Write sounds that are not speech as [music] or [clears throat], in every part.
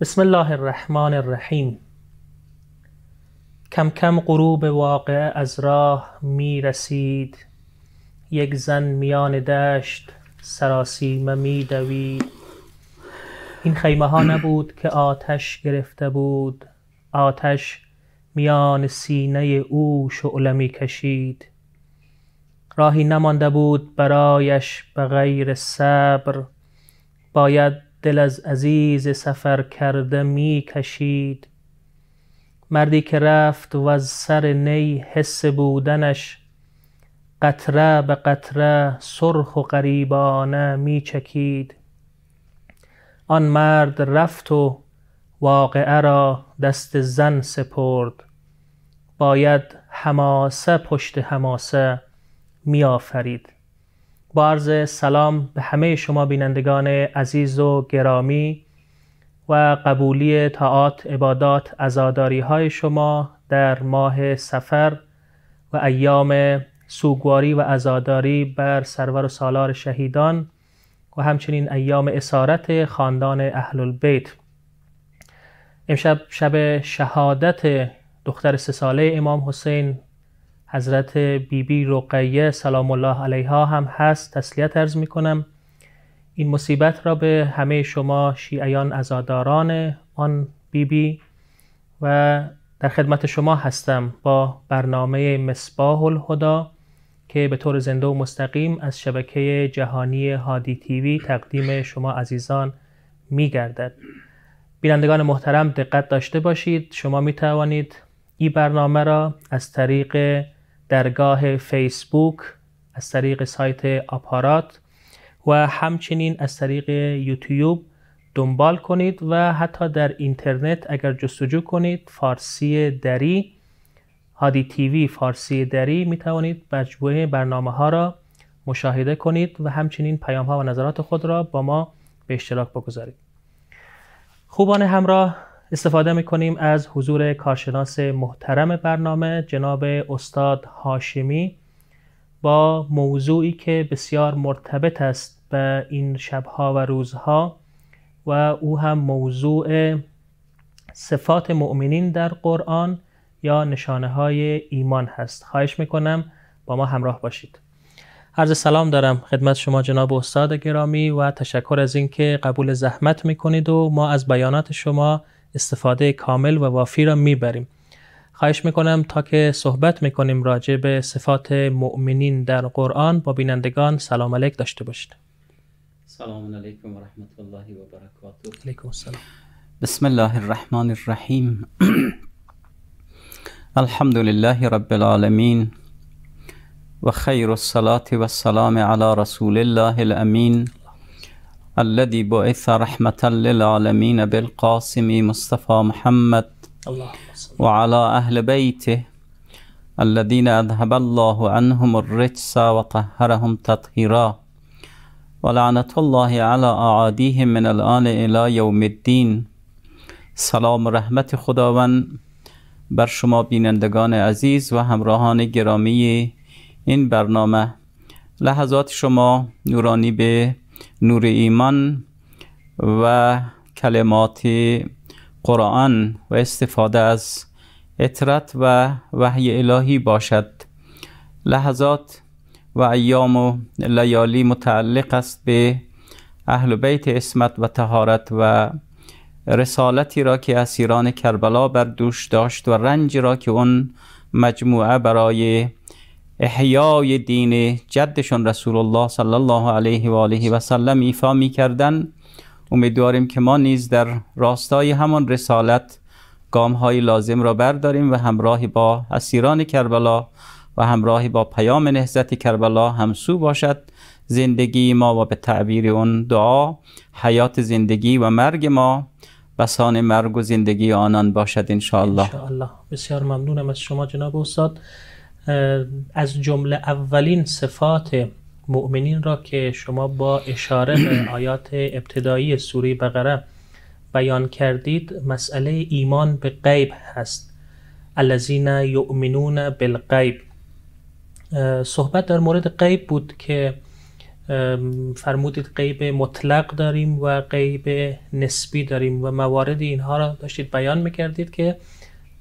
بسم الله الرحمن الرحیم کم کم غروب واقع از راه می رسید یک زن میان دشت سراسیمه می دوید این خیمه ها نبود که آتش گرفته بود آتش میان سینه او شعله می کشید راهی نمانده بود برایش به غیر صبر باید دل از عزیز سفر کرده می کشید مردی که رفت و از سر نی حس بودنش قطره به قطره سرخ و غریبانه می چکید آن مرد رفت و واقعه را دست زن سپرد باید حماسه پشت حماسه می آفرید با سلام به همه شما بینندگان عزیز و گرامی و قبولی تاعت عبادات ازاداری های شما در ماه سفر و ایام سوگواری و ازاداری بر سرور و سالار شهیدان و همچنین ایام اسارت خاندان اهل البیت امشب شب شهادت دختر سه ساله امام حسین حضرت بیبی بی رقیه سلام الله علیها هم هست تسلیت ارز می کنم این مصیبت را به همه شما شیعیان ازاداران آن بیبی بی و در خدمت شما هستم با برنامه مصباح الهدا که به طور زنده و مستقیم از شبکه جهانی هادی تیوی تقدیم شما عزیزان می گردد. بینندگان محترم دقت داشته باشید شما می توانید این برنامه را از طریق درگاه فیسبوک از طریق سایت آپارات و همچنین از طریق یوتیوب دنبال کنید و حتی در اینترنت اگر جستجو کنید فارسی دری هادی تیوی فارسی دری می توانید مجموعه برنامه ها را مشاهده کنید و همچنین پیام ها و نظرات خود را با ما به اشتراک بگذارید خوبان همراه استفاده میکنیم از حضور کارشناس محترم برنامه جناب استاد هاشمی با موضوعی که بسیار مرتبط است به این شبها و روزها و او هم موضوع صفات مؤمنین در قرآن یا نشانه های ایمان هست خواهش میکنم با ما همراه باشید عرض سلام دارم خدمت شما جناب استاد گرامی و تشکر از اینکه قبول زحمت میکنید و ما از بیانات شما استفاده کامل و وافی را میبریم خواهش میکنم تا که صحبت میکنیم راجع به صفات مؤمنین در قرآن با بینندگان سلام علیک داشته باشید سلام علیکم و رحمت الله و برکاته علیکم السلام بسم الله الرحمن الرحیم الحمد لله رب العالمین و خیر الصلاة والسلام على رسول الله الامین الذي بعث رحمة للعالمين بالقاسم مصطفى محمد وعلى اهل بيته الذين أذهب الله عنهم الرجس وطهرهم تطهيرا ولعنة الله على أعاديهم من الآن الى يوم الدين سلام رحمت خداوند بر شما بینندگان عزیز و همراهان گرامی این برنامه لحظات شما نورانی به نور ایمان و کلمات قرآن و استفاده از اطرت و وحی الهی باشد لحظات و ایام و لیالی متعلق است به اهل بیت اسمت و تهارت و رسالتی را که اسیران کربلا بر دوش داشت و رنج را که اون مجموعه برای احیای دین جدشون رسول الله صلی الله علیه و آله و سلم ایفا میکردن امیدواریم که ما نیز در راستای همان رسالت گام های لازم را برداریم و همراه با اسیران کربلا و همراه با پیام نهزت کربلا همسو باشد زندگی ما و به تعبیر اون دعا حیات زندگی و مرگ ما بسان مرگ و زندگی آنان باشد انشاءالله, انشاءالله. بسیار ممنونم از شما جناب استاد از جمله اولین صفات مؤمنین را که شما با اشاره به [coughs] آیات ابتدایی سوره بقره بیان کردید مسئله ایمان به غیب هست الذین یؤمنون بالغیب صحبت در مورد غیب بود که فرمودید غیب مطلق داریم و غیب نسبی داریم و موارد اینها را داشتید بیان میکردید که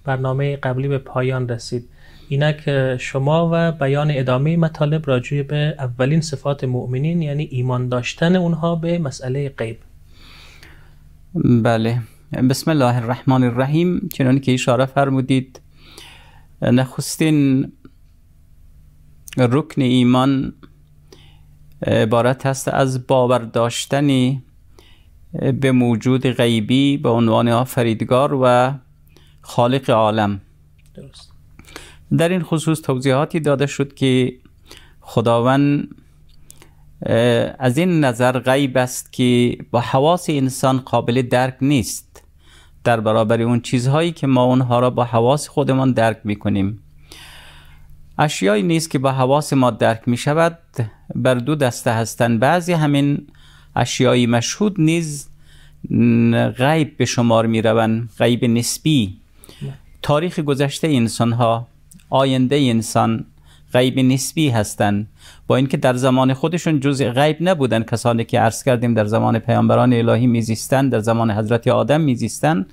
برنامه قبلی به پایان رسید اینک شما و بیان ادامه مطالب راجع به اولین صفات مؤمنین یعنی ایمان داشتن اونها به مسئله غیب بله بسم الله الرحمن الرحیم چنانی که اشاره فرمودید نخستین رکن ایمان عبارت هست از باور داشتنی به موجود غیبی به عنوان آفریدگار و خالق عالم درست در این خصوص توضیحاتی داده شد که خداوند از این نظر غیب است که با حواس انسان قابل درک نیست در برابر اون چیزهایی که ما اونها را با حواس خودمان درک میکنیم اشیایی نیست که با حواس ما درک می شود بر دو دسته هستند بعضی همین اشیایی مشهود نیز غیب به شمار می روند غیب نسبی تاریخ گذشته انسان ها آینده انسان غیب نسبی هستند با اینکه در زمان خودشون جزء غیب نبودن کسانی که عرض کردیم در زمان پیامبران الهی میزیستن در زمان حضرت آدم میزیستن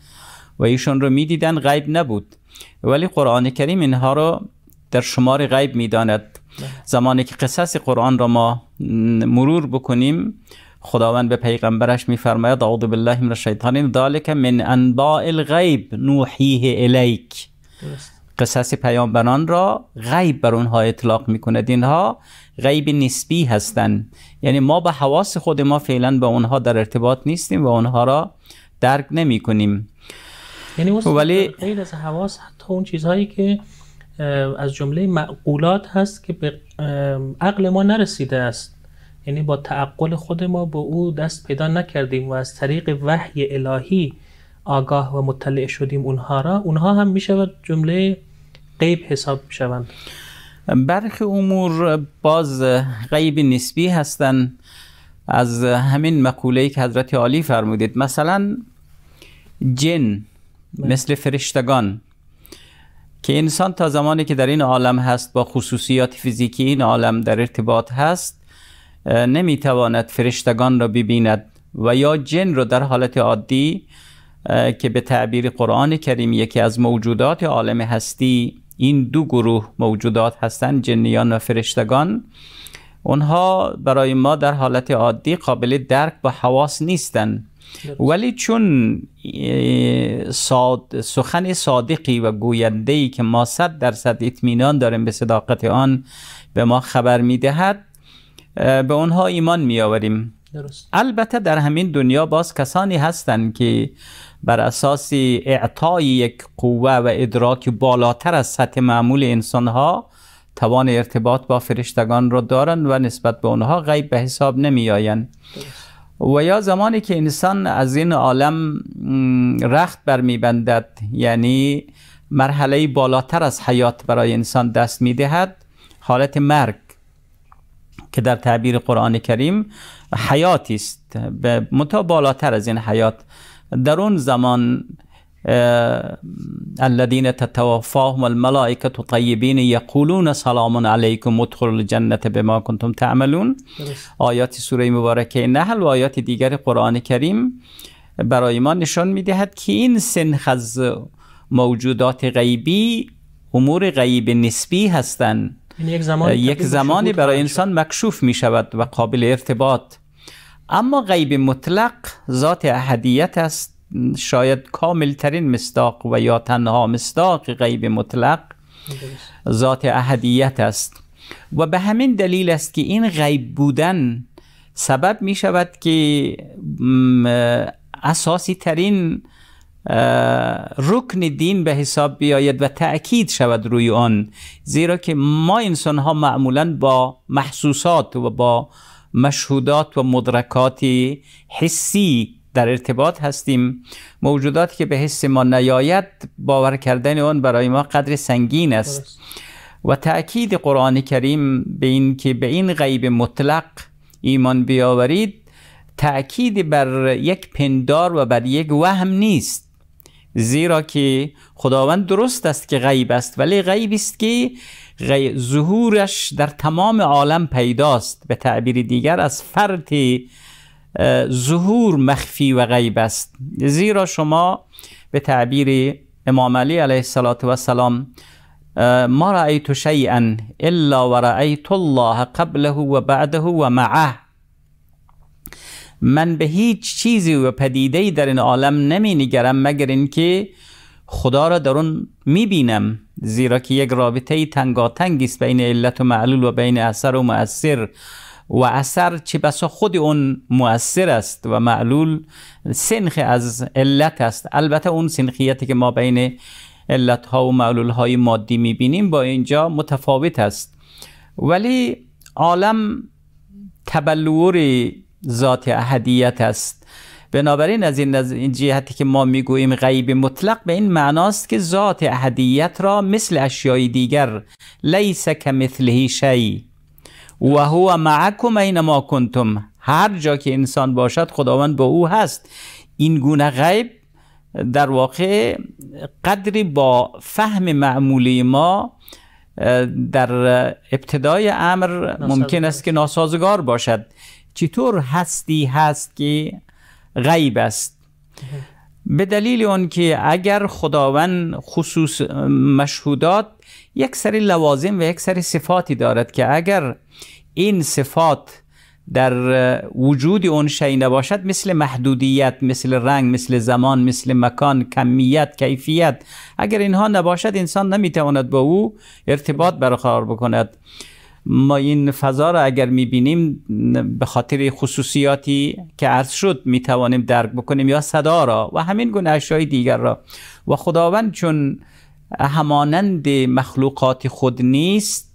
و ایشون رو میدیدن غیب نبود ولی قرآن کریم اینها رو در شمار غیب میداند زمانی که قصص قرآن را ما مرور بکنیم خداوند به پیغمبرش میفرماید اعوذ بالله من الشیطان ذالک من انباء الغیب نوحیه الیک قصص پیامبران را غیب بر اونها اطلاق می اینها غیب نسبی هستند یعنی ما به حواس خود ما فعلا به اونها در ارتباط نیستیم و اونها را درک نمی کنیم یعنی ولی غیر از حواس حتی اون چیزهایی که از جمله معقولات هست که به عقل ما نرسیده است یعنی با تعقل خود ما به او دست پیدا نکردیم و از طریق وحی الهی آگاه و مطلع شدیم اونها را اونها هم می شود جمله قیب حساب شوند برخی امور باز غیب نسبی هستند از همین مقوله که حضرت عالی فرمودید مثلا جن بله. مثل فرشتگان که انسان تا زمانی که در این عالم هست با خصوصیات فیزیکی این عالم در ارتباط هست نمیتواند فرشتگان را ببیند و یا جن را در حالت عادی که به تعبیر قرآن کریم یکی از موجودات عالم هستی این دو گروه موجودات هستند جنیان و فرشتگان اونها برای ما در حالت عادی قابل درک با حواس نیستن ولی چون ساد سخن صادقی و گوینده ای که ما صد درصد اطمینان داریم به صداقت آن به ما خبر میدهد به اونها ایمان درست. البته در همین دنیا باز کسانی هستند که بر اساس اعطای یک قوه و ادراک بالاتر از سطح معمول انسان ها توان ارتباط با فرشتگان را دارند و نسبت به آنها غیب به حساب نمی آین. و یا زمانی که انسان از این عالم رخت بر برمیبندد یعنی مرحله بالاتر از حیات برای انسان دست میدهد حالت مرگ که در تعبیر قرآن کریم حیاتی است متا بالاتر از این حیات در اون زمان الذين تتوفاهم الملائكة طيبين يقولون سلام علیکم ادخل الجنة بما کنتم تعملون آیات سوره مبارکه نحل و آیات دیگر قرآن کریم برای ما نشان میدهد که این سنخ از موجودات غیبی امور غیب نسبی هستند یعنی یک زمانی برای انسان مکشوف می شود و قابل ارتباط اما غیب مطلق ذات احدیت است شاید کاملترین مستاق و یا تنها مستاق غیب مطلق ذات احدیت است و به همین دلیل است که این غیب بودن سبب می شود که اساسی ترین رکن دین به حساب بیاید و تأکید شود روی آن زیرا که ما انسان ها معمولا با محسوسات و با مشهودات و مدرکات حسی در ارتباط هستیم موجوداتی که به حس ما نیاید باور کردن آن برای ما قدر سنگین است و تأکید قرآن کریم به این که به این غیب مطلق ایمان بیاورید تأکید بر یک پندار و بر یک وهم نیست زیرا که خداوند درست است که غیب است ولی غیب است که ظهورش در تمام عالم پیداست به تعبیر دیگر از فرط ظهور مخفی و غیب است زیرا شما به تعبیر امام علی علیه السلام ما رأیت شیئا الا و رأیت الله قبله و بعده و معه من به هیچ چیزی و پدیده در این عالم نمی نگرم مگر اینکه خدا را در اون میبینم زیرا که یک رابطه ای تنگاتنگی است بین علت و معلول و بین اثر و مؤثر و اثر چه بسا خود اون مؤثر است و معلول سنخ از علت است البته اون سنخیتی که ما بین علت ها و معلول های مادی میبینیم با اینجا متفاوت است ولی عالم تبلور ذات احدیت است بنابراین از این, این جهتی که ما میگوییم غیب مطلق به این معناست که ذات احدیت را مثل اشیای دیگر لیس مثله شی و هو معکم اینما کنتم هر جا که انسان باشد خداوند با او هست این گونه غیب در واقع قدری با فهم معمولی ما در ابتدای امر ممکن است که ناسازگار باشد چطور هستی هست که غیب است به دلیل اون که اگر خداوند خصوص مشهودات یک سری لوازم و یک سری صفاتی دارد که اگر این صفات در وجود اون شی نباشد مثل محدودیت مثل رنگ مثل زمان مثل مکان کمیت کیفیت اگر اینها نباشد انسان نمیتواند با او ارتباط برقرار بکند ما این فضا را اگر میبینیم به خاطر خصوصیاتی که عرض شد میتوانیم درک بکنیم یا صدا را و همین گونه اشیای دیگر را و خداوند چون همانند مخلوقات خود نیست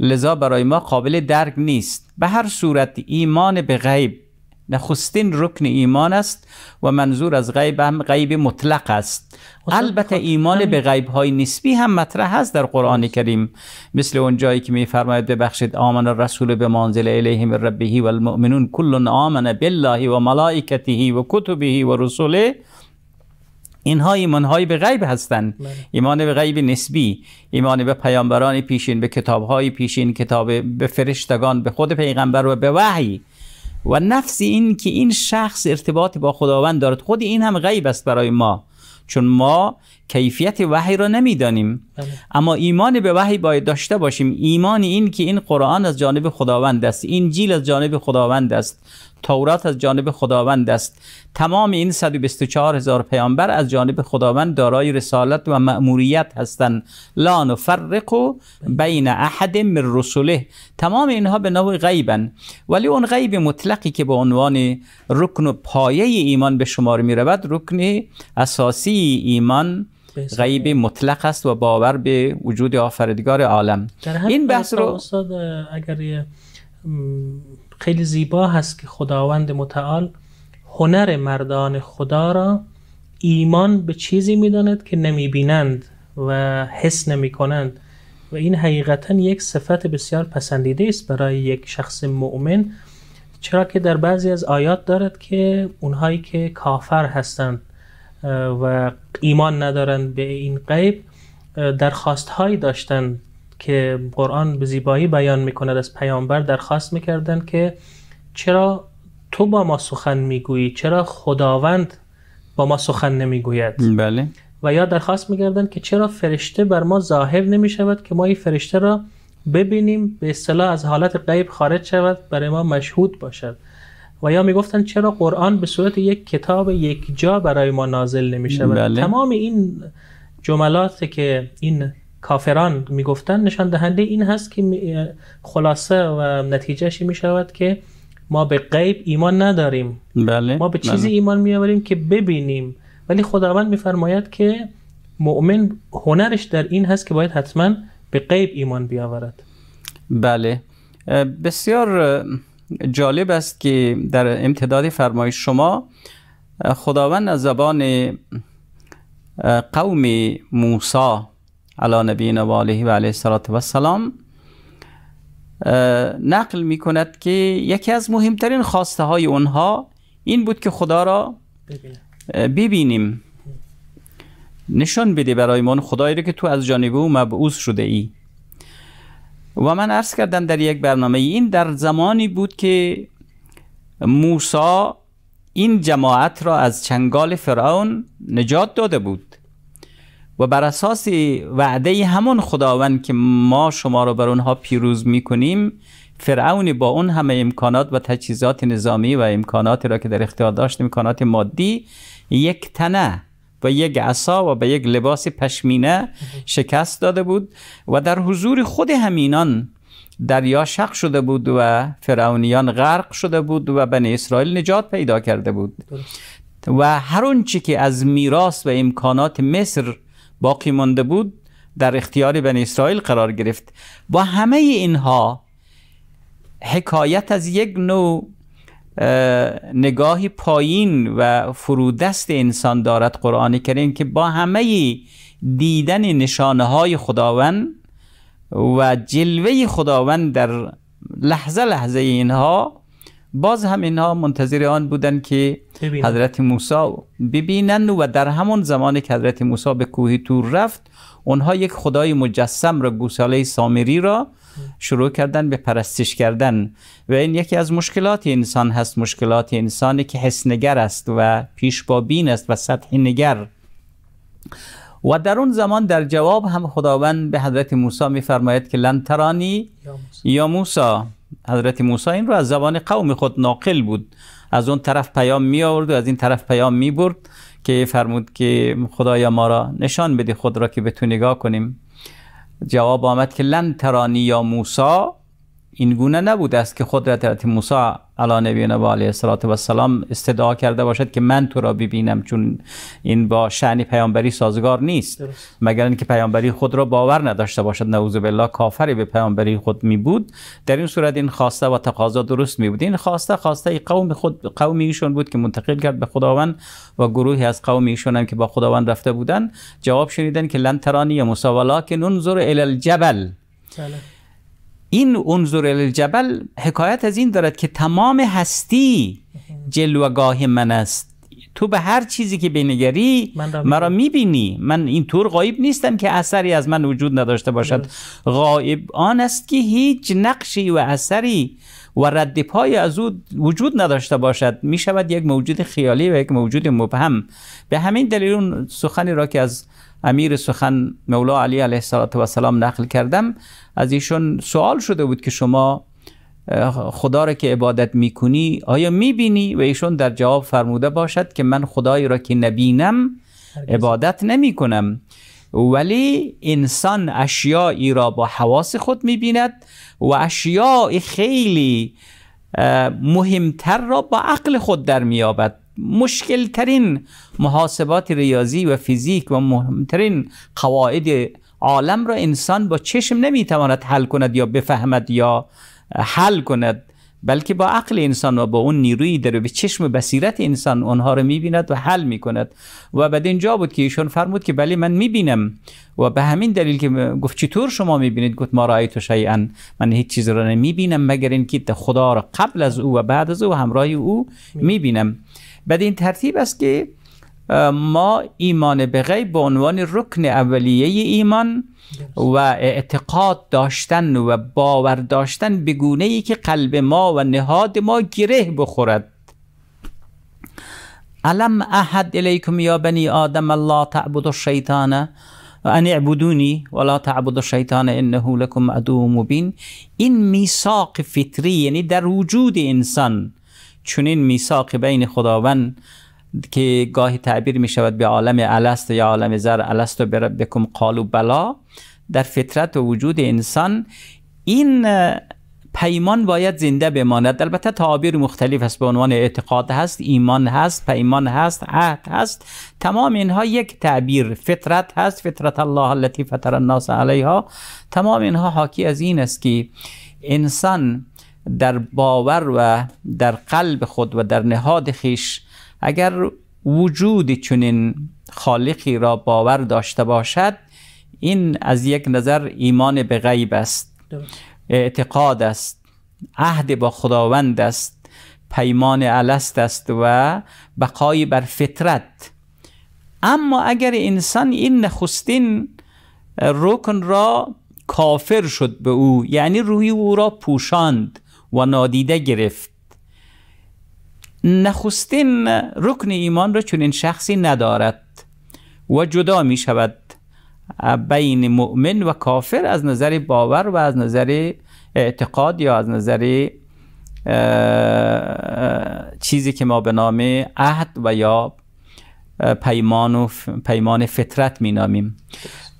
لذا برای ما قابل درک نیست به هر صورت ایمان به غیب نخستین رکن ایمان است و منظور از غیب هم غیب مطلق است خب، البته خب، ایمان به غیب های نسبی هم مطرح است در قرآن کریم مثل اون جایی که میفرماید ببخشید آمن الرسول به منزل الیهم ربه و المؤمنون کل آمن بالله و ملائکته و کتبه و رسوله اینها ایمان های به غیب هستند بله. ایمان به غیب نسبی ایمان به پیامبران پیشین به کتاب های پیشین کتاب به فرشتگان به خود پیغمبر و به وحی و نفس این که این شخص ارتباط با خداوند دارد خود این هم غیب است برای ما چون ما کیفیت وحی را نمیدانیم بله. اما ایمان به وحی باید داشته باشیم ایمان این که این قرآن از جانب خداوند است این جیل از جانب خداوند است تورات از جانب خداوند است تمام این 124 هزار پیامبر از جانب خداوند دارای رسالت و مأموریت هستند لا نفرق بین احد من رسله تمام اینها به نوع غیبن ولی اون غیب مطلقی که به عنوان رکن و پایه ایمان به شمار می رود رکن اساسی ایمان غیب مطلق است و باور به وجود آفریدگار عالم این بحث رو اگر خیلی زیبا هست که خداوند متعال هنر مردان خدا را ایمان به چیزی میداند که نمیبینند و حس نمی کنند و این حقیقتا یک صفت بسیار پسندیده است برای یک شخص مؤمن چرا که در بعضی از آیات دارد که اونهایی که کافر هستند و ایمان ندارند به این قیب درخواست هایی داشتند که قرآن به زیبایی بیان میکند از پیامبر درخواست میکردند که چرا تو با ما سخن میگویی چرا خداوند با ما سخن نمیگوید بله و یا درخواست میکردند که چرا فرشته بر ما ظاهر نمیشود که ما این فرشته را ببینیم به اصطلاح از حالت غیب خارج شود برای ما مشهود باشد و یا میگفتند چرا قرآن به صورت یک کتاب یک جا برای ما نازل نمیشود بله. تمام این جملات که این کافران میگفتن نشان دهنده این هست که خلاصه و نتیجهش می شود که ما به غیب ایمان نداریم بله. ما به چیزی بله. ایمان میآوریم که ببینیم ولی خداوند میفرماید که مؤمن هنرش در این هست که باید حتما به غیب ایمان بیاورد بله بسیار جالب است که در امتداد فرمایش شما خداوند از زبان قوم موسی علی نبینا و علیه و علیه و السلام نقل می کند که یکی از مهمترین خواسته های اونها این بود که خدا را ببینیم نشان بده برای من خدایی رو که تو از جانب او مبعوث شده ای و من عرض کردم در یک برنامه این در زمانی بود که موسی این جماعت را از چنگال فرعون نجات داده بود و بر اساس وعده همون خداوند که ما شما رو بر اونها پیروز میکنیم فرعون با اون همه امکانات و تجهیزات نظامی و امکاناتی را که در اختیار داشت امکانات مادی یک تنه و یک عصا و به یک لباس پشمینه شکست داده بود و در حضور خود همینان دریا شق شده بود و فرعونیان غرق شده بود و بنی اسرائیل نجات پیدا کرده بود و هر چی که از میراث و امکانات مصر باقی مانده بود در اختیار بنی اسرائیل قرار گرفت با همه اینها حکایت از یک نوع نگاهی پایین و فرودست انسان دارد قرآن کریم که با همه دیدن نشانه های خداوند و جلوه خداوند در لحظه لحظه اینها باز هم اینها منتظر آن بودند که حضرت موسی ببینند و در همون زمان که حضرت موسی به کوه تور رفت اونها یک خدای مجسم را گوساله سامری را شروع کردن به پرستش کردن و این یکی از مشکلات انسان هست مشکلات انسانی که حسنگر است و پیش با بین است و سطح نگر و در اون زمان در جواب هم خداوند به حضرت موسی میفرماید که لنترانی ترانی یا موسی حضرت موسی این رو از زبان قوم خود ناقل بود از اون طرف پیام می آورد و از این طرف پیام می برد که فرمود که خدایا ما را نشان بده خود را که به تو نگاه کنیم جواب آمد که لن ترانی یا موسی این گونه نبود است که خود حضرت موسی علی نبی و علیه السلام استدعا کرده باشد که من تو را ببینم چون این با شعنی پیامبری سازگار نیست مگر اینکه پیامبری خود را باور نداشته باشد نعوذ بالله کافری به پیامبری خود می بود در این صورت این خواسته و تقاضا درست می بود این خواسته خواسته ای قوم خود قوم ایشون بود که منتقل کرد به خداوند و گروهی از قوم ایشون هم که با خداوند رفته بودند جواب شنیدن که لن ترانی موسی ولکن انظر الی بله. این انظر الجبل حکایت از این دارد که تمام هستی جلوگاه من است تو به هر چیزی که بینگری مرا میبینی من این طور غایب نیستم که اثری از من وجود نداشته باشد غایب آن است که هیچ نقشی و اثری و رد پای از او وجود نداشته باشد می شود یک موجود خیالی و یک موجود مبهم به همین دلیل اون سخنی را که از امیر سخن مولا علی علیه السلام نقل کردم از ایشون سوال شده بود که شما خدا را که عبادت میکنی آیا میبینی و ایشون در جواب فرموده باشد که من خدایی را که نبینم عبادت نمی کنم ولی انسان اشیایی را با حواس خود میبیند و اشیای خیلی مهمتر را با عقل خود در میابد مشکلترین محاسبات ریاضی و فیزیک و مهمترین قواعد عالم را انسان با چشم نمیتواند حل کند یا بفهمد یا حل کند بلکه با عقل انسان و با اون نیروی داره به چشم و بصیرت انسان اونها رو میبیند و حل میکند و بعد اینجا بود که ایشون فرمود که بله من میبینم و به همین دلیل که گفت چطور شما میبینید گفت ما رایت و شیئا من هیچ چیز را نمیبینم مگر اینکه خدا را قبل از او و بعد از او و همراه او میبینم بعد این ترتیب است که ما ایمان به غیب به عنوان رکن اولیه ایمان و اعتقاد داشتن و باور داشتن به گونه ای که قلب ما و نهاد ما گره بخورد علم احد الیکم یا بنی آدم الله تعبد الشیطان ان اعبدونی ولا تعبد الشیطان انه لکم عدو مبین این میثاق فطری یعنی در وجود انسان چون این میثاق بین خداوند که گاهی تعبیر می شود به عالم الست یا عالم زر الست بکم قالو بلا در فطرت و وجود انسان این پیمان باید زنده بماند البته تعابیر مختلف است به عنوان اعتقاد هست ایمان هست پیمان هست عهد هست تمام اینها یک تعبیر فطرت هست فطرت الله التی فطر الناس علیها تمام اینها حاکی از این است که انسان در باور و در قلب خود و در نهاد خیش اگر وجود چنین خالقی را باور داشته باشد این از یک نظر ایمان به غیب است اعتقاد است عهد با خداوند است پیمان الست است و بقای بر فطرت اما اگر انسان این نخستین رکن را کافر شد به او یعنی روی او را پوشاند و نادیده گرفت نخستین رکن ایمان را این شخصی ندارد و جدا می شود بین مؤمن و کافر از نظر باور و از نظر اعتقاد یا از نظر چیزی که ما به نام عهد و یا پیمان و پیمان فطرت می نامیم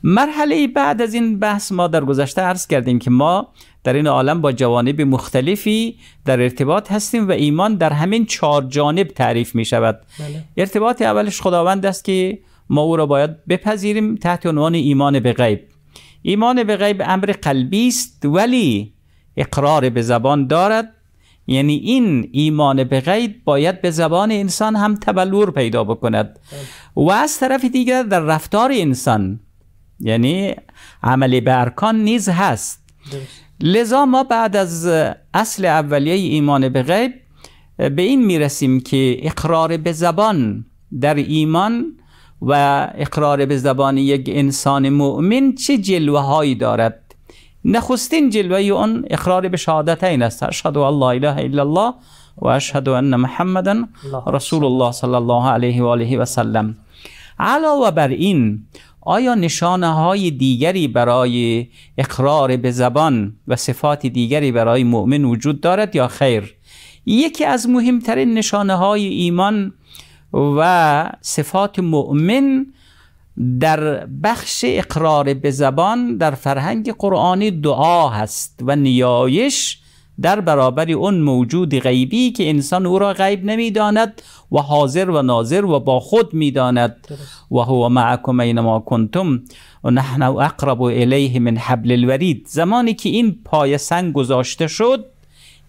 مرحله بعد از این بحث ما در گذشته عرض کردیم که ما در این عالم با جوانب مختلفی در ارتباط هستیم و ایمان در همین چهار جانب تعریف می شود بله. ارتباط اولش خداوند است که ما او را باید بپذیریم تحت عنوان ایمان به غیب ایمان به غیب امر قلبی است ولی اقرار به زبان دارد یعنی این ایمان به غیب باید به زبان انسان هم تبلور پیدا بکند و از طرف دیگر در رفتار انسان یعنی عمل به ارکان نیز هست لذا ما بعد از اصل اولیه ایمان به غیب به این میرسیم که اقرار به زبان در ایمان و اقرار به زبان یک انسان مؤمن چه جلوه دارد نخستین جلوه اون اقرار به این است اشهد الله اله الا الله و اشهد ان محمدا رسول الله صلی الله علیه و آله و سلم علاوه بر این آیا نشانه های دیگری برای اقرار به زبان و صفات دیگری برای مؤمن وجود دارد یا خیر یکی از مهمترین نشانه های ایمان و صفات مؤمن در بخش اقرار به زبان در فرهنگ قرآنی دعا هست و نیایش در برابر اون موجود غیبی که انسان او را غیب نمیداند و حاضر و ناظر و با خود میداند و هو معکم اینما کنتم و نحن اقرب الیه من حبل الورید زمانی که این پای سنگ گذاشته شد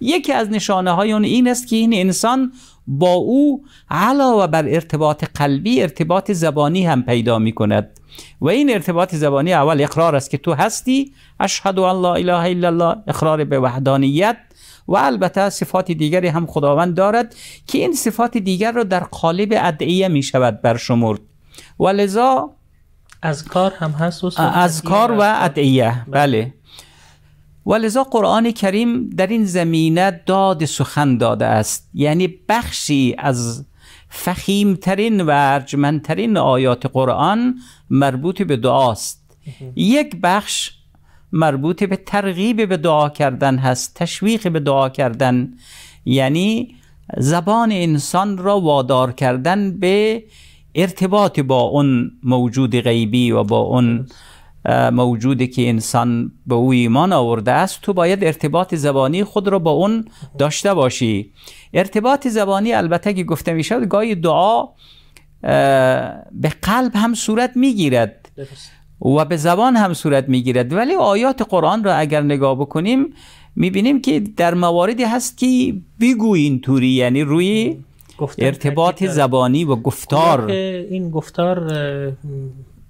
یکی از نشانه های اون این است که این انسان با او علاوه بر ارتباط قلبی ارتباط زبانی هم پیدا می کند و این ارتباط زبانی اول اقرار است که تو هستی اشهد الله الله اله الا الله اقرار به وحدانیت و البته صفات دیگری هم خداوند دارد که این صفات دیگر را در قالب ادعیه می شود برشمرد و لذا از کار هم هست و از کار و ادعیه بله ولذا قرآن کریم در این زمینه داد سخن داده است یعنی بخشی از فخیمترین و ارجمندترین آیات قرآن مربوط به دعاست یک بخش مربوط به ترغیب به دعا کردن هست تشویق به دعا کردن یعنی زبان انسان را وادار کردن به ارتباط با اون موجود غیبی و با اون موجوده که انسان به او ایمان آورده است تو باید ارتباط زبانی خود را با اون داشته باشی ارتباط زبانی البته که گفته می شود گاهی دعا به قلب هم صورت می گیرد و به زبان هم صورت می گیرد ولی آیات قرآن را اگر نگاه بکنیم می بینیم که در مواردی هست که بگو اینطوری یعنی روی ارتباط زبانی و گفتار خب، این گفتار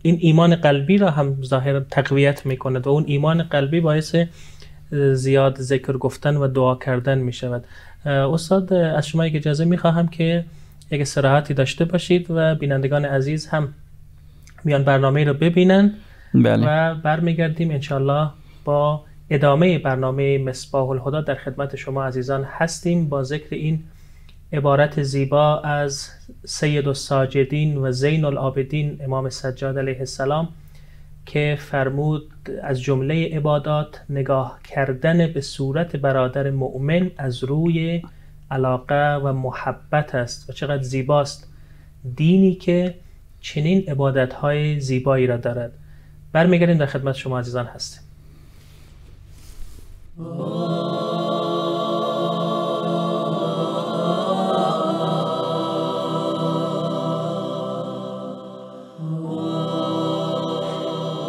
این ایمان قلبی را هم ظاهر تقویت می کند و اون ایمان قلبی باعث زیاد ذکر گفتن و دعا کردن می شود استاد از شما یک اجازه می خواهم که یک سراحتی داشته باشید و بینندگان عزیز هم میان برنامه را ببینن بله. و برمیگردیم انشالله با ادامه برنامه مصباح الهدا در خدمت شما عزیزان هستیم با ذکر این عبارت زیبا از سید الساجدین و زین العابدین امام سجاد علیه السلام که فرمود از جمله عبادات نگاه کردن به صورت برادر مؤمن از روی علاقه و محبت است و چقدر زیباست دینی که چنین های زیبایی را دارد برمیگردیم در خدمت شما عزیزان هستیم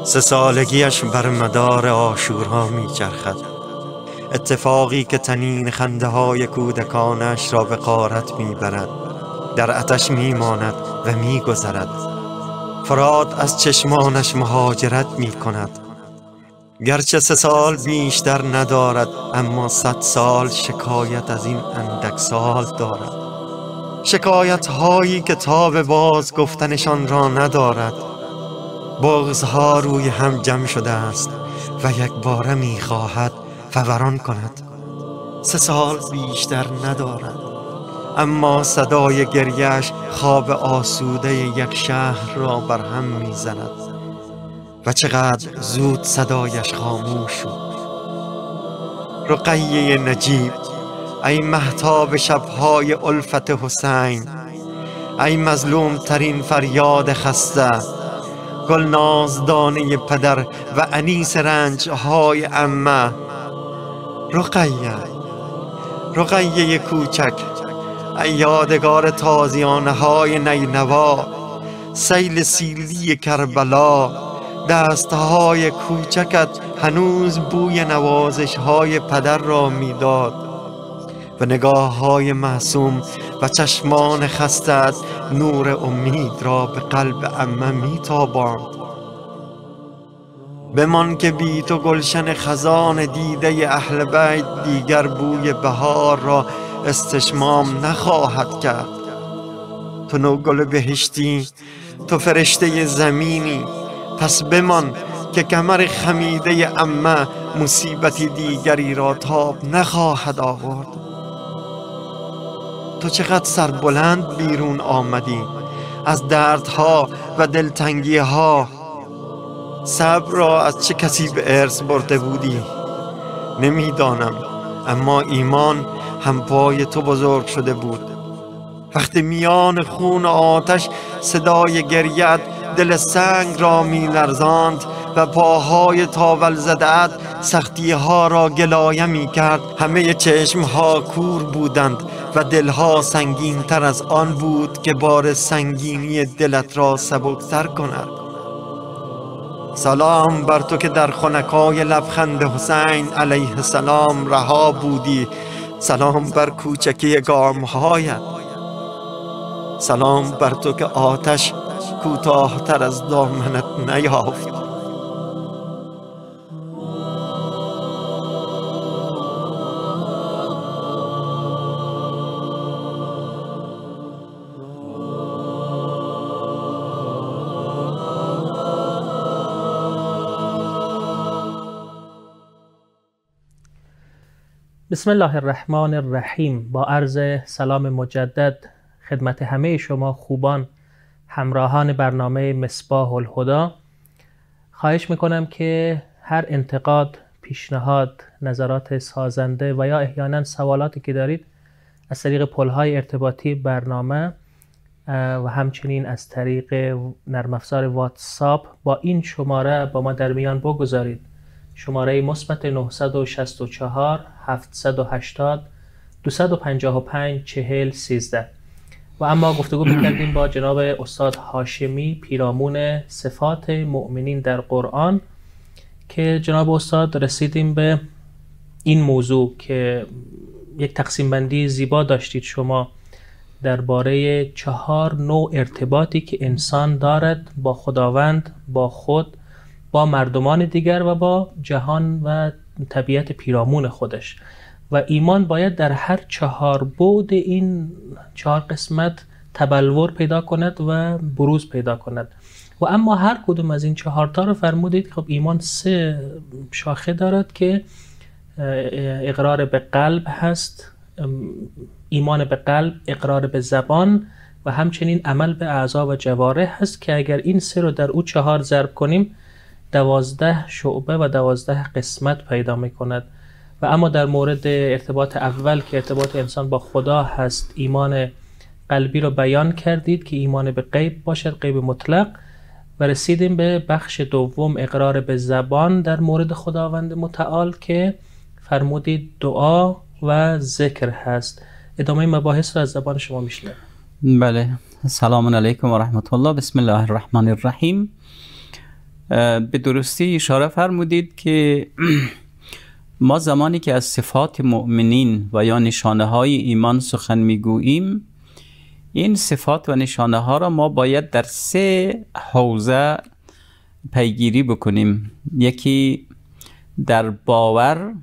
سه سالگیش بر مدار آشورها میچرخد اتفاقی که تنین خنده های کودکانش را به قارت میبرد در می ماند و میگذرد فراد از چشمانش مهاجرت میکند گرچه سه سال بیشتر ندارد اما صد سال شکایت از این اندک سال دارد شکایت هایی که تا به باز گفتنشان را ندارد بغزها روی هم جمع شده است و یک باره می خواهد فوران کند سه سال بیشتر ندارد اما صدای گریش خواب آسوده یک شهر را برهم می زند و چقدر زود صدایش خاموش شد رقیه نجیب ای محتاب شبهای الفت حسین ای مظلوم ترین فریاد خسته گلنازدانه دانه پدر و انیس رنج های امه رقیه رقیه کوچک یادگار تازیانه های نینوا سیل سیلی کربلا دستهای کوچکت هنوز بوی نوازش های پدر را میداد و نگاه های محسوم و چشمان خسته نور امید را به قلب عمه میتاباند بمان که بی تو گلشن خزان دیده اهل بیت دیگر بوی بهار را استشمام نخواهد کرد تو نوگل بهشتی تو فرشته زمینی پس بمان که کمر خمیده امه مصیبتی دیگری را تاب نخواهد آورد تو چقدر سربلند بیرون آمدی از دردها و دلتنگیها صبر را از چه کسی به ارث برده بودی نمیدانم اما ایمان هم پای تو بزرگ شده بود وقتی میان خون و آتش صدای گریت دل سنگ را میلرزاند و پاهای تاول زدهت سختی ها را گلایه می کرد همه چشم ها کور بودند و دلها سنگین تر از آن بود که بار سنگینی دلت را سبکتر کند سلام بر تو که در خنکای لبخند حسین علیه السلام رها بودی سلام بر کوچکی گامهایت سلام بر تو که آتش تر از دامنت نیافت بسم الله الرحمن الرحیم با عرض سلام مجدد خدمت همه شما خوبان همراهان برنامه مصباح الهدا خواهش میکنم که هر انتقاد پیشنهاد نظرات سازنده و یا احیانا سوالاتی که دارید از طریق پلهای ارتباطی برنامه و همچنین از طریق نرمافزار واتساپ با این شماره با ما در میان بگذارید شماره مثبت 964 780 255 40 13 و اما گفتگو میکردیم با جناب استاد هاشمی پیرامون صفات مؤمنین در قرآن که جناب استاد رسیدیم به این موضوع که یک تقسیم بندی زیبا داشتید شما درباره چهار نوع ارتباطی که انسان دارد با خداوند با خود با مردمان دیگر و با جهان و طبیعت پیرامون خودش و ایمان باید در هر چهار بود این چهار قسمت تبلور پیدا کند و بروز پیدا کند و اما هر کدوم از این چهارتا رو فرمودید خب ایمان سه شاخه دارد که اقرار به قلب هست ایمان به قلب اقرار به زبان و همچنین عمل به اعضا و جواره هست که اگر این سه رو در او چهار ضرب کنیم دوازده شعبه و دوازده قسمت پیدا می کند و اما در مورد ارتباط اول که ارتباط انسان با خدا هست ایمان قلبی رو بیان کردید که ایمان به غیب باشد غیب مطلق و رسیدیم به بخش دوم اقرار به زبان در مورد خداوند متعال که فرمودید دعا و ذکر هست ادامه مباحث را از زبان شما بله سلام علیکم و رحمت الله بسم الله الرحمن الرحیم به درستی اشاره فرمودید که ما زمانی که از صفات مؤمنین و یا نشانه های ایمان سخن میگوییم این صفات و نشانه ها را ما باید در سه حوزه پیگیری بکنیم یکی در باور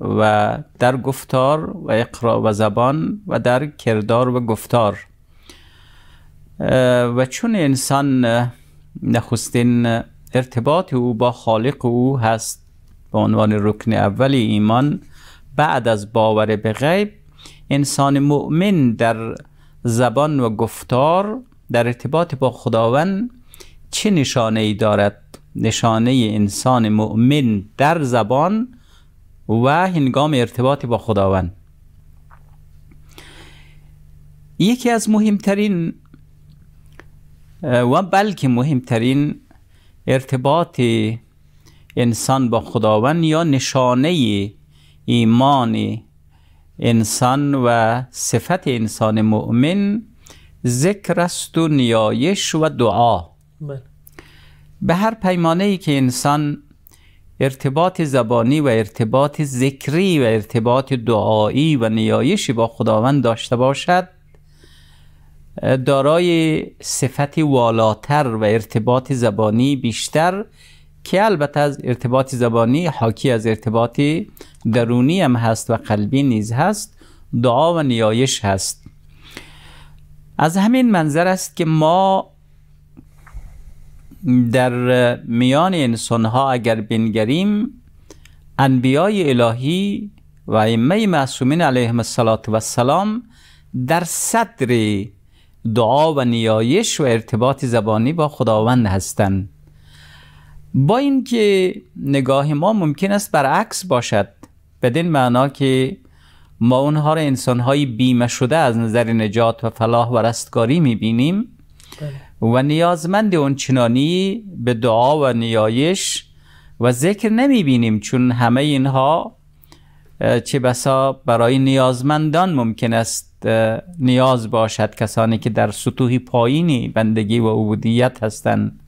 و در گفتار و اقرا و زبان و در کردار و گفتار و چون انسان نخستین ارتباط او با خالق او هست به عنوان رکن اول ایمان بعد از باور به غیب انسان مؤمن در زبان و گفتار در ارتباط با خداوند چه نشانه ای دارد نشانه انسان مؤمن در زبان و هنگام ارتباط با خداوند یکی از مهمترین و بلکه مهمترین ارتباط انسان با خداوند یا نشانه ایمان انسان و صفت انسان مؤمن ذکر است و نیایش و دعا بله. به هر پیمانه ای که انسان ارتباط زبانی و ارتباط ذکری و ارتباط دعایی و نیایشی با خداوند داشته باشد دارای صفت والاتر و ارتباط زبانی بیشتر که البته از ارتباط زبانی حاکی از ارتباط درونی هم هست و قلبی نیز هست دعا و نیایش هست از همین منظر است که ما در میان انسان ها اگر بنگریم انبیای الهی و ائمه معصومین علیهم السلام در صدر دعا و نیایش و ارتباط زبانی با خداوند هستند با اینکه نگاه ما ممکن است برعکس باشد بدین معنا که ما اونها را انسانهای بیمه شده از نظر نجات و فلاح و رستگاری میبینیم و نیازمند اون چنانی به دعا و نیایش و ذکر نمیبینیم چون همه اینها چه بسا برای نیازمندان ممکن است نیاز باشد کسانی که در سطوح پایینی بندگی و عبودیت هستند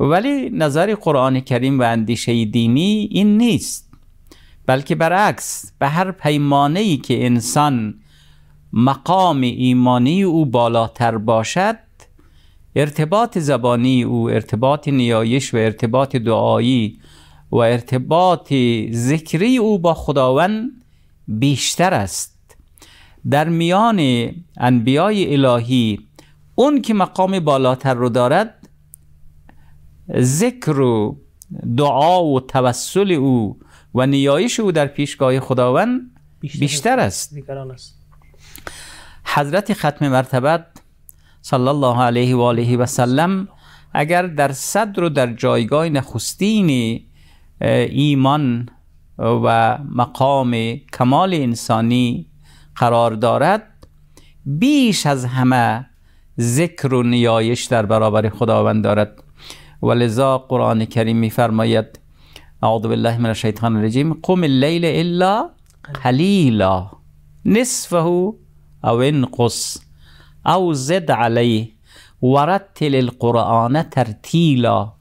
ولی نظر قرآن کریم و اندیشه دینی این نیست بلکه برعکس به هر پیمانه ای که انسان مقام ایمانی او بالاتر باشد ارتباط زبانی او ارتباط نیایش و ارتباط دعایی و ارتباط ذکری او با خداوند بیشتر است در میان انبیای الهی اون که مقام بالاتر رو دارد ذکر و دعا و توسل او و نیایش او در پیشگاه خداوند بیشتر, است. حضرت ختم مرتبت صلی الله علیه و آله و سلم اگر در صدر و در جایگاه نخستین ایمان و مقام کمال انسانی قرار دارد بیش از همه ذکر و نیایش در برابر خداوند دارد ولذا قرآن کریم میفرماید اعوذ بالله من الشیطان الرجیم قم اللیل الا قلیلا نصفه او انقص او زد علیه ورتل القرآن ترتیلا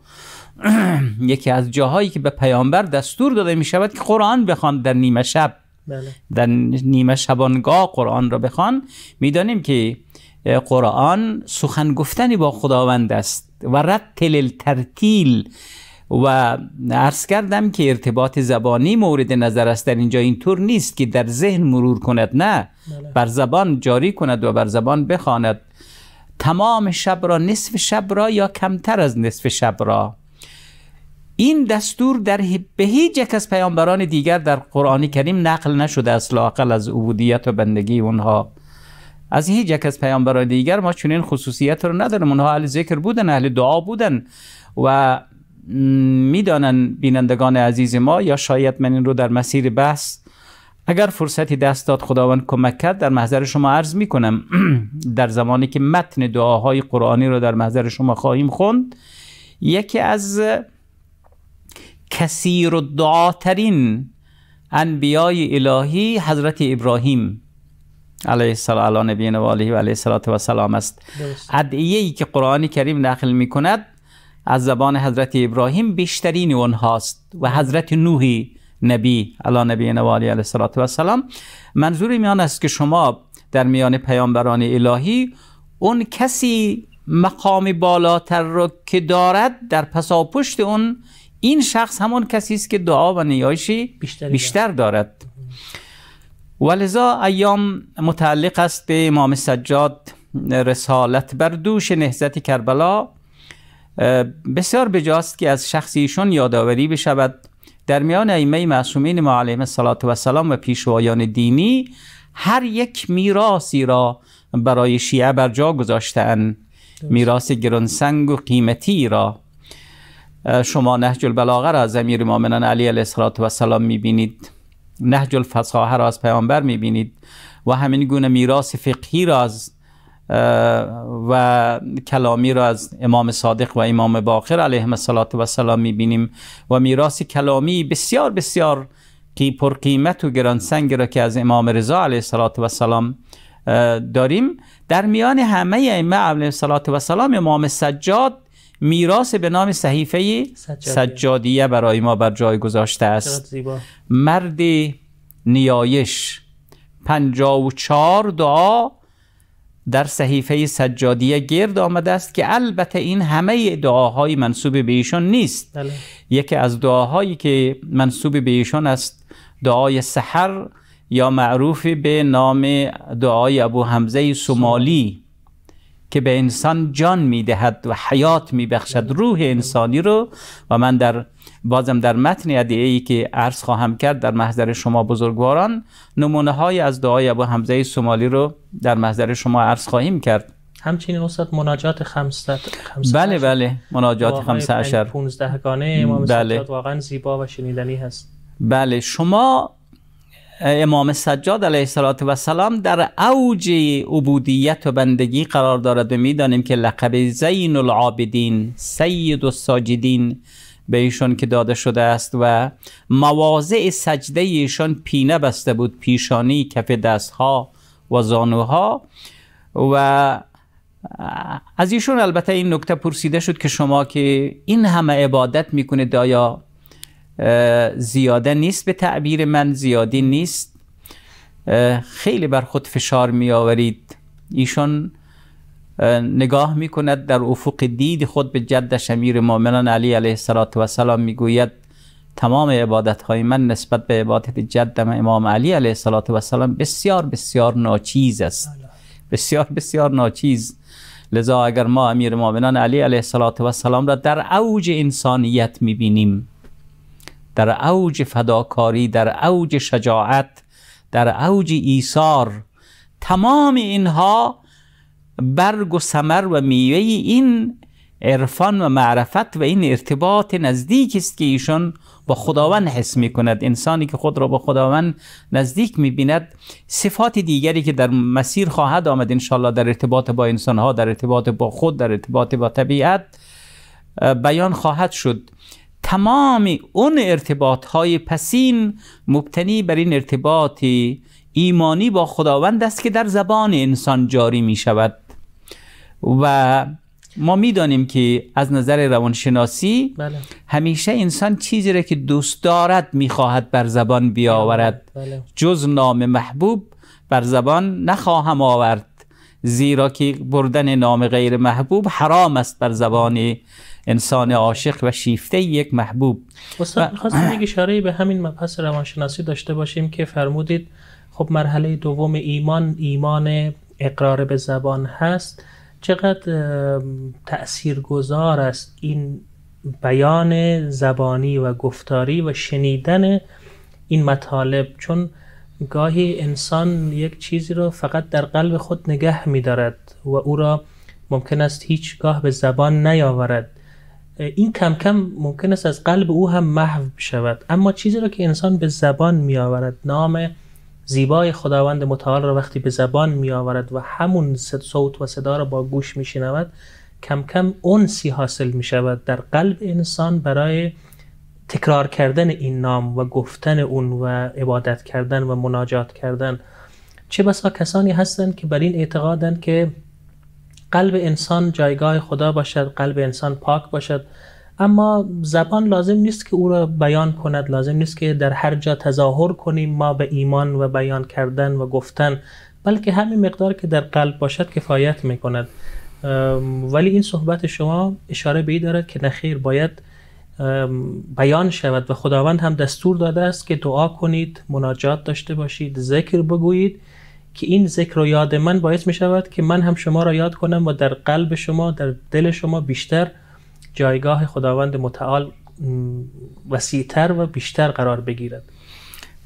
[clears throat] یکی از جاهایی که به پیامبر دستور داده می شود که قرآن بخوان در نیمه شب بله. در نیمه شبانگاه قرآن را بخوان میدانیم که قرآن سخن گفتنی با خداوند است و رتل ترتیل و عرض کردم که ارتباط زبانی مورد نظر است در اینجا اینطور نیست که در ذهن مرور کند نه بله. بر زبان جاری کند و بر زبان بخواند تمام شب را نصف شب را یا کمتر از نصف شب را این دستور در به هیچ یک از پیامبران دیگر در قرآن کریم نقل نشده است لاقل از عبودیت و بندگی اونها از هیچ یک از پیامبران دیگر ما چنین خصوصیت رو نداریم اونها اهل ذکر بودن اهل دعا بودن و میدانن بینندگان عزیز ما یا شاید من این رو در مسیر بحث اگر فرصتی دست داد خداوند کمک کرد در محضر شما عرض می کنم [clears throat] در زمانی که متن دعاهای قرآنی رو در محضر شما خواهیم خوند یکی از کثیر و دعاترین انبیای الهی حضرت ابراهیم علیه السلام علی نبی و علیه و سلام است ادعیه ای که قرآن کریم نقل می کند از زبان حضرت ابراهیم بیشترین اونهاست و حضرت نوحی نبی علی نبی و علیه و سلام منظور میان است که شما در میان پیامبران الهی اون کسی مقام بالاتر رو که دارد در پسا پشت اون این شخص همون کسی است که دعا و نیایشی بیشتر, دارد ولذا ایام متعلق است به امام سجاد رسالت بر دوش نهزت کربلا بسیار بجاست که از شخصیشون یادآوری بشود در میان ائمه معصومین ما علیهم و سلام و پیشوایان دینی هر یک میراثی را برای شیعه بر جا گذاشتن میراث گرانسنگ و قیمتی را شما نهج البلاغه را از امیر مؤمنان علی علیه السلام میبینید نهج الفصاحه را از پیامبر میبینید و همین گونه میراث فقهی را از و کلامی را از امام صادق و امام باقر علیهم سلام میبینیم و میراث کلامی بسیار بسیار کی پر قیمت و گرانسنگ را که از امام رضا علیه سلام داریم در میان همه ائمه علیه سلام امام سجاد میراث به نام صحیفه سجادیه, برای ما بر جای گذاشته است مرد نیایش پنجا و چار دعا در صحیفه سجادیه گرد آمده است که البته این همه دعاهای منصوب به ایشان نیست بله. یکی از دعاهایی که منصوب به ایشان است دعای سحر یا معروف به نام دعای ابو حمزه سومالی که به انسان جان میدهد و حیات میبخشد روح انسانی رو و من در بازم در متن ادعیه ای که عرض خواهم کرد در محضر شما بزرگواران نمونه های از دعای ابو حمزه سومالی رو در محضر شما عرض خواهیم کرد همچنین استاد مناجات 500 بله بله مناجات 15 15 گانه امام بله. واقعا زیبا و شنیدنی هست بله شما امام سجاد علیه السلام در اوج عبودیت و بندگی قرار دارد و میدانیم که لقب زین العابدین سید الساجدین به ایشون که داده شده است و مواضع سجده ایشان پینه بسته بود پیشانی کف دستها و زانوها و از ایشون البته این نکته پرسیده شد که شما که این همه عبادت میکنید دایا زیاده نیست به تعبیر من زیادی نیست خیلی بر خود فشار می آورید ایشان نگاه می کند در افق دید خود به جدش امیر مؤمنان علی علیه السلام می گوید تمام عبادت های من نسبت به عبادت جدم امام علی علیه السلام بسیار بسیار ناچیز است بسیار بسیار ناچیز لذا اگر ما امیر مؤمنان علی علیه السلام را در اوج انسانیت می بینیم در اوج فداکاری در اوج شجاعت در اوج ایثار تمام اینها برگ و ثمر و میوه این عرفان و معرفت و این ارتباط نزدیک است که ایشان با خداوند حس می کند انسانی که خود را با خداوند نزدیک می بیند صفات دیگری که در مسیر خواهد آمد انشالله در ارتباط با انسانها در ارتباط با خود در ارتباط با طبیعت بیان خواهد شد تمام اون ارتباط های پسین مبتنی بر این ارتباط ایمانی با خداوند است که در زبان انسان جاری می شود و ما میدانیم که از نظر روانشناسی بله. همیشه انسان چیزی را که دوست دارد میخواهد بر زبان بیاورد بله، بله. جز نام محبوب بر زبان نخواهم آورد زیرا که بردن نام غیر محبوب حرام است بر زبانی انسان عاشق و شیفته یک محبوب استاد خواستم یک اشاره به همین مبحث روانشناسی داشته باشیم که فرمودید خب مرحله دوم ایمان ایمان اقرار به زبان هست چقدر تاثیرگذار است این بیان زبانی و گفتاری و شنیدن این مطالب چون گاهی انسان یک چیزی رو فقط در قلب خود نگه می و او را ممکن است هیچگاه به زبان نیاورد این کم کم ممکن است از قلب او هم محو شود اما چیزی را که انسان به زبان می آورد نام زیبای خداوند متعال را وقتی به زبان می آورد و همون صوت و صدا را با گوش می شنود کم کم سی حاصل می شود در قلب انسان برای تکرار کردن این نام و گفتن اون و عبادت کردن و مناجات کردن چه بسا کسانی هستند که بر این اعتقادند که قلب انسان جایگاه خدا باشد قلب انسان پاک باشد اما زبان لازم نیست که او را بیان کند لازم نیست که در هر جا تظاهر کنیم ما به ایمان و بیان کردن و گفتن بلکه همین مقدار که در قلب باشد کفایت می کند ولی این صحبت شما اشاره به دارد که نخیر باید بیان شود و خداوند هم دستور داده است که دعا کنید مناجات داشته باشید ذکر بگویید که این ذکر و یاد من باعث می شود که من هم شما را یاد کنم و در قلب شما در دل شما بیشتر جایگاه خداوند متعال وسیعتر و بیشتر قرار بگیرد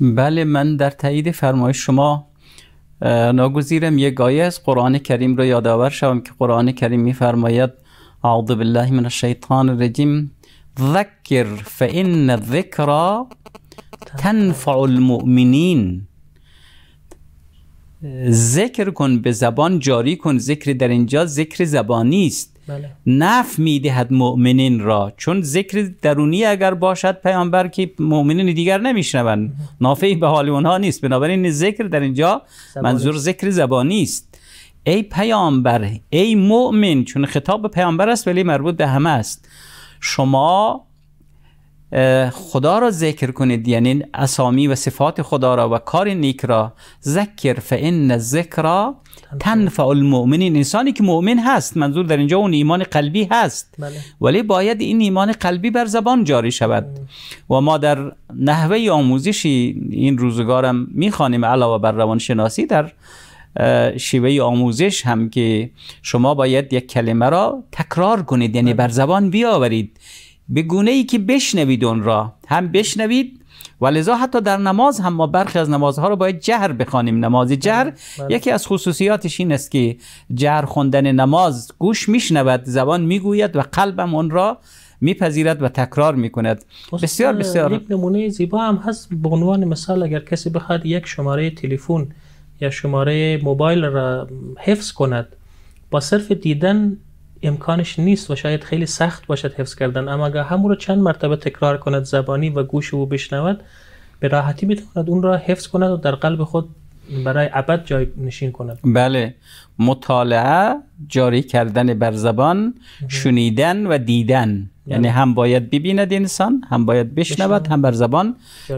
بله من در تایید فرمایش شما ناگزیرم یک آیه از قرآن کریم را یادآور شوم که قرآن کریم میفرماید اعوذ بالله من الشیطان الرجیم ذکر فإن الذکر تنفع المؤمنین ذکر کن به زبان جاری کن ذکر در اینجا ذکر زبانی است بله. نف میدهد مؤمنین را چون ذکر درونی اگر باشد پیامبر که مؤمنین دیگر نمیشنوند نافعی به حال اونها نیست بنابراین ذکر در اینجا منظور ذکر زبانی است ای پیامبر ای مؤمن چون خطاب پیامبر است ولی مربوط به همه است شما خدا را ذکر کنید یعنی اسامی و صفات خدا را و کار نیک را ذکر فان ذکر تنفع المؤمنین انسانی که مؤمن هست منظور در اینجا اون ایمان قلبی هست بله. ولی باید این ایمان قلبی بر زبان جاری شود بله. و ما در نحوه آموزش این روزگارم میخوانیم علاوه بر روانشناسی در شیوه آموزش هم که شما باید یک کلمه را تکرار کنید یعنی بله. بر زبان بیاورید به گونه ای که بشنوید اون را هم بشنوید و لذا حتی در نماز هم ما برخی از نمازها رو باید جهر بخوانیم نماز جهر بله. یکی از خصوصیاتش این است که جهر خوندن نماز گوش میشنود زبان میگوید و قلبم اون را میپذیرد و تکرار میکند بسیار بسیار یک نمونه زیبا هم هست به عنوان مثال اگر کسی بخواد یک شماره تلفن یا شماره موبایل را حفظ کند با صرف دیدن امکانش نیست و شاید خیلی سخت باشد حفظ کردن اما اگر همون رو چند مرتبه تکرار کند زبانی و گوش او بشنود به راحتی میتواند اون را حفظ کند و در قلب خود برای ابد جای نشین کند بله مطالعه جاری کردن بر زبان شنیدن و دیدن یعنی, یعنی هم باید ببیند انسان هم باید بشنود هم بر زبان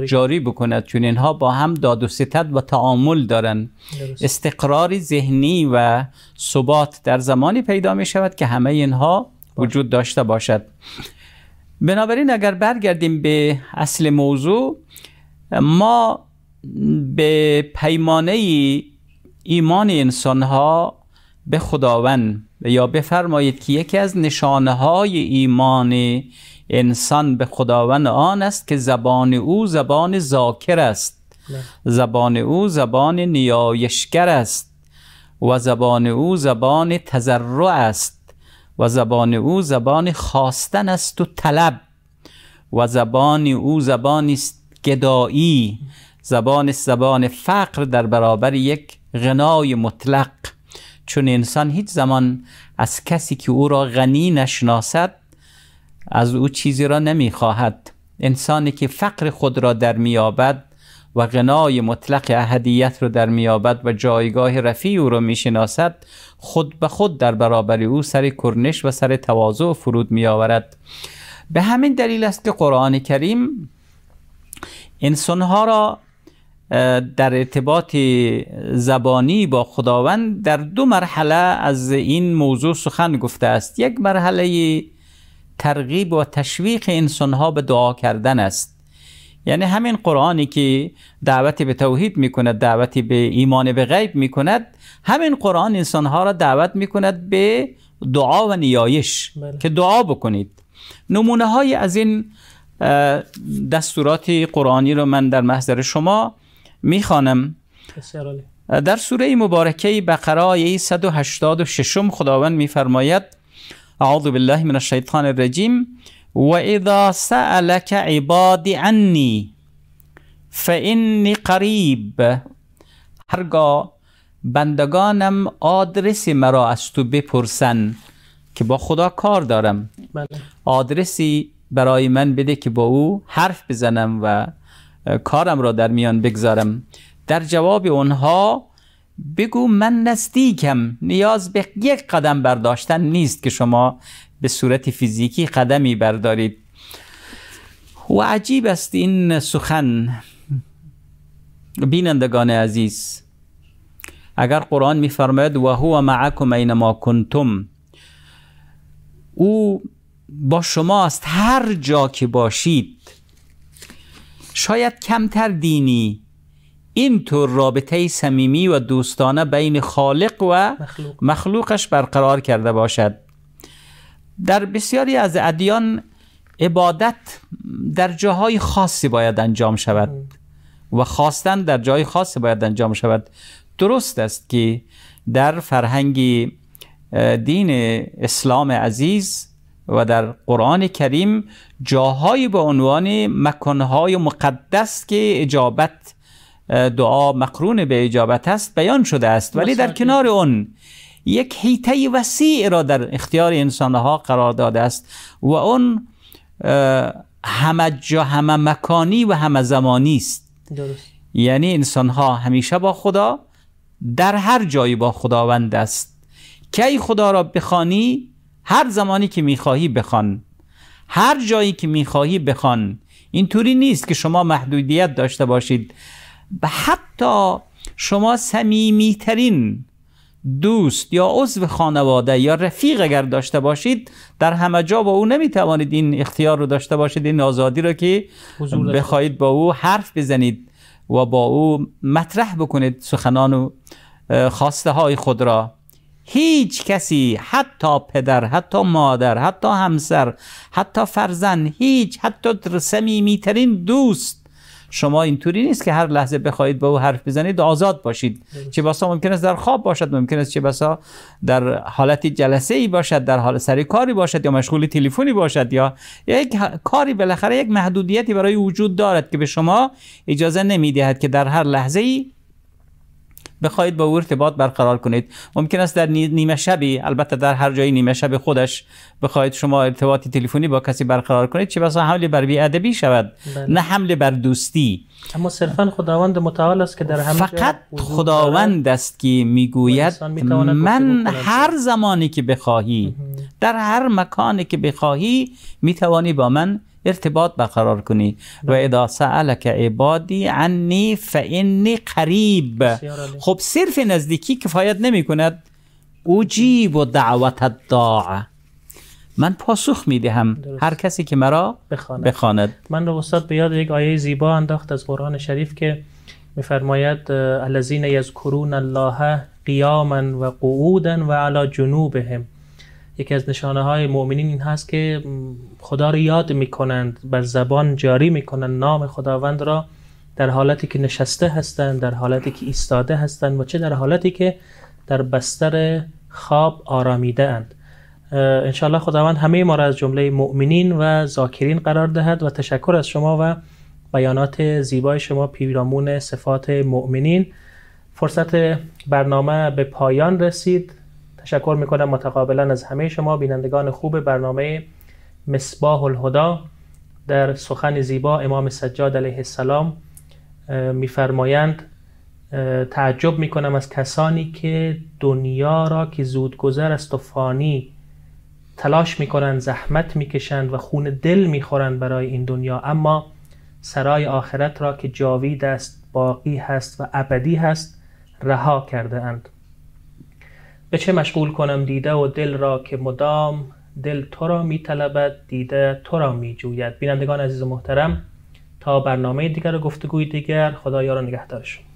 جاری بکند چون اینها با هم داد و ستد و تعامل دارند استقرار ذهنی و ثبات در زمانی پیدا می شود که همه اینها وجود داشته باشد بنابراین اگر برگردیم به اصل موضوع ما به پیمانه ایمان انسان ها به خداوند یا بفرمایید که یکی از نشانه های ایمان انسان به خداوند آن است که زبان او زبان ذاکر است زبان او زبان نیایشگر است و زبان او زبان تزرع است و زبان او زبان خواستن است و طلب و زبان او زبان است گدایی زبان زبان فقر در برابر یک غنای مطلق چون انسان هیچ زمان از کسی که او را غنی نشناسد از او چیزی را نمیخواهد انسانی که فقر خود را در میابد و غنای مطلق اهدیت را در میابد و جایگاه رفیع او را میشناسد خود به خود در برابر او سر کرنش و سر تواضع فرود میآورد به همین دلیل است که قرآن کریم ها را در ارتباط زبانی با خداوند در دو مرحله از این موضوع سخن گفته است یک مرحله ترغیب و تشویق انسانها به دعا کردن است یعنی همین قرآنی که دعوت به توحید می کند دعوتی به ایمان به غیب می کند همین قرآن انسانها را دعوت می کند به دعا و نیایش بله. که دعا بکنید نمونه های از این دستورات قرآنی رو من در محضر شما میخوانم در سوره مبارکه بقره آیه 186 خداوند میفرماید اعوذ بالله من الشیطان الرجیم و اذا سألك عبادی عنی فانی قریب هرگاه بندگانم آدرس مرا از تو بپرسن که با خدا کار دارم بله. آدرسی برای من بده که با او حرف بزنم و کارم را در میان بگذارم در جواب اونها بگو من نزدیکم نیاز به یک قدم برداشتن نیست که شما به صورت فیزیکی قدمی بردارید و عجیب است این سخن بینندگان عزیز اگر قرآن میفرماید و هو معکم اینما کنتم او با شما هر جا که باشید شاید کمتر دینی اینطور رابطه صمیمی و دوستانه بین خالق و مخلوقش برقرار کرده باشد در بسیاری از ادیان عبادت در جاهای خاصی باید انجام شود و خواستن در جای خاصی باید انجام شود درست است که در فرهنگ دین اسلام عزیز و در قرآن کریم جاهایی به عنوان مکانهای مقدس که اجابت دعا مقرون به اجابت است بیان شده است ولی در کنار اون یک حیطه وسیع را در اختیار انسانها قرار داده است و اون همه جا همه مکانی و همه زمانی است یعنی انسانها همیشه با خدا در هر جایی با خداوند است کی خدا را بخوانی هر زمانی که میخواهی بخوان هر جایی که میخواهی بخوان اینطوری نیست که شما محدودیت داشته باشید و حتی شما صمیمیترین دوست یا عضو خانواده یا رفیق اگر داشته باشید در همه جا با او نمیتوانید این اختیار رو داشته باشید این آزادی رو که بخواهید با او حرف بزنید و با او مطرح بکنید سخنان و خواسته های خود را هیچ کسی حتی پدر حتی مادر حتی همسر حتی فرزند هیچ حتی صمیمیترین دوست شما اینطوری نیست که هر لحظه بخواید با او حرف بزنید آزاد باشید چه بسا ممکن است در خواب باشد ممکن است چه بسا در حالت جلسه ای باشد در حال سری کاری باشد یا مشغول تلفنی باشد یا یک کاری بالاخره یک محدودیتی برای وجود دارد که به شما اجازه نمیدهد که در هر لحظه ای بخواید با او ارتباط برقرار کنید ممکن است در نیمه شبی البته در هر جایی نیمه شب خودش بخواید شما ارتباط تلفنی با کسی برقرار کنید چه بسا حمله بر ادبی شود بله. نه حمله بر دوستی اما صرفا خداوند متعال است که در همه فقط خداوند است که میگوید من هر زمانی که بخواهی در هر مکانی که بخواهی میتوانی با من ارتباط برقرار کنی و بله. اذا سألك عبادی عنی فانی قریب خب صرف نزدیکی کفایت نمی کند اجیب و دعوت الداع من پاسخ می میدهم هر کسی که مرا بخواند, بخاند. من رو استاد به یاد یک آیه زیبا انداخت از قرآن شریف که میفرماید الذین یذکرون الله قیاما و قعودا و علی جنوبهم یکی از نشانه های مؤمنین این هست که خدا را یاد میکنند بر زبان جاری میکنند نام خداوند را در حالتی که نشسته هستند در حالتی که ایستاده هستند و چه در حالتی که در بستر خواب آرامیده اند انشاءالله خداوند همه ما را از جمله مؤمنین و ذاکرین قرار دهد و تشکر از شما و بیانات زیبای شما پیرامون صفات مؤمنین فرصت برنامه به پایان رسید تشکر میکنم متقابلا از همه شما بینندگان خوب برنامه مصباح الهدا در سخن زیبا امام سجاد علیه السلام میفرمایند تعجب میکنم از کسانی که دنیا را که گذر است و فانی تلاش میکنند زحمت میکشند و خون دل میخورند برای این دنیا اما سرای آخرت را که جاوید است باقی هست و ابدی هست رها کرده اند به چه مشغول کنم دیده و دل را که مدام دل تو را می طلبد دیده تو را می جوید بینندگان عزیز و محترم تا برنامه دیگر و گفتگوی دیگر خدا یار و نگهدارشون